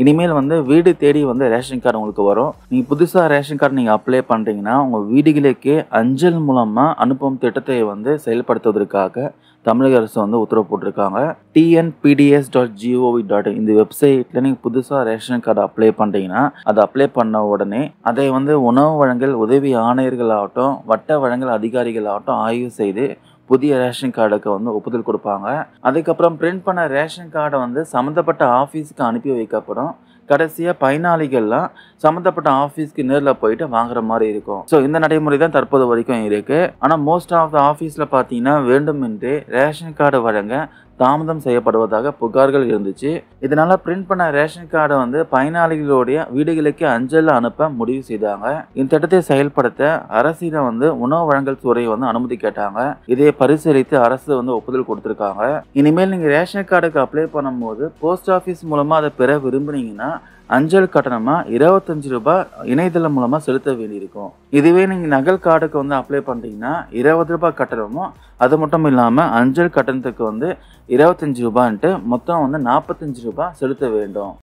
இனிமேல் வந்து வீடு தேடி வந்து ரேஷன் கார்டு உங்களுக்கு வரும் நீங்கள் புதுசாக ரேஷன் கார்டு நீங்கள் அப்ளை பண்ணுறீங்கன்னா உங்கள் வீடுகளுக்கே அஞ்சல் மூலமாக அனுப்பும் திட்டத்தை வந்து செயல்படுத்துவதற்காக தமிழக அரசு வந்து உத்தரவு போட்டிருக்காங்க டிஎன்பிடிஎஸ் டாட் ஜிஓவி டாட் இந்த வெப்சைட்டில் நீங்கள் புதுசாக ரேஷன் கார்டு அப்ளை பண்ணுறீங்கன்னா அதை அப்ளை பண்ண உடனே அதை வந்து உணவு வழங்கல் உதவி ஆணையர்களாகட்டும் வட்ட வழங்கல் அதிகாரிகளாகட்டும் ஆய்வு செய்து புதிய ரேஷன் கார்டுக்கு வந்து ஒப்புதல் கொடுப்பாங்க அதுக்கப்புறம் பிரிண்ட் பண்ண ரேஷன் கார்டை வந்து சம்மந்தப்பட்ட ஆஃபீஸுக்கு அனுப்பி வைக்கப்படும் கடைசியாக பயனாளிகள்லாம் சம்மந்தப்பட்ட ஆஃபீஸ்க்கு நேரில் போயிட்டு வாங்குற மாதிரி இருக்கும் ஸோ இந்த நடைமுறை தான் தற்போது வரைக்கும் இருக்குது ஆனால் மோஸ்ட் ஆஃப் த ஆஃபீஸில் பார்த்தீங்கன்னா வேண்டுமென்று ரேஷன் கார்டு வழங்க தாமதம் செய்யப்படுவதாக புகார்கள் இருந்துச்சு இதனால பிரிண்ட் பண்ண ரேஷன் கார்டை வந்து பயனாளிகளுடைய வீடுகளுக்கு அஞ்சல் அனுப்ப முடிவு செய்தாங்க இந்த திட்டத்தை செயல்படுத்த அரசிடம் வந்து உணவு வழங்கல் துறை வந்து அனுமதி கேட்டாங்க இதை பரிசீலித்து அரசு வந்து ஒப்புதல் கொடுத்திருக்காங்க இனிமேல் நீங்க ரேஷன் கார்டுக்கு அப்ளை பண்ணும்போது போஸ்ட் ஆஃபீஸ் மூலமா அதை பெற விரும்புனீங்கன்னா அஞ்சல் கட்டணமாக இருபத்தஞ்சு ரூபாய் இணையதளம் மூலமாக செலுத்த வேண்டியிருக்கும் இதுவே நீங்கள் நகல் கார்டுக்கு வந்து அப்ளை பண்றீங்கன்னா இருபது ரூபாய் கட்டணமும் அது மட்டும் இல்லாமல் அஞ்சல் கட்டணத்துக்கு வந்து இருபத்தஞ்சி ரூபான்ட்டு மொத்தம் வந்து நாற்பத்தஞ்சு ரூபாய் செலுத்த வேண்டும்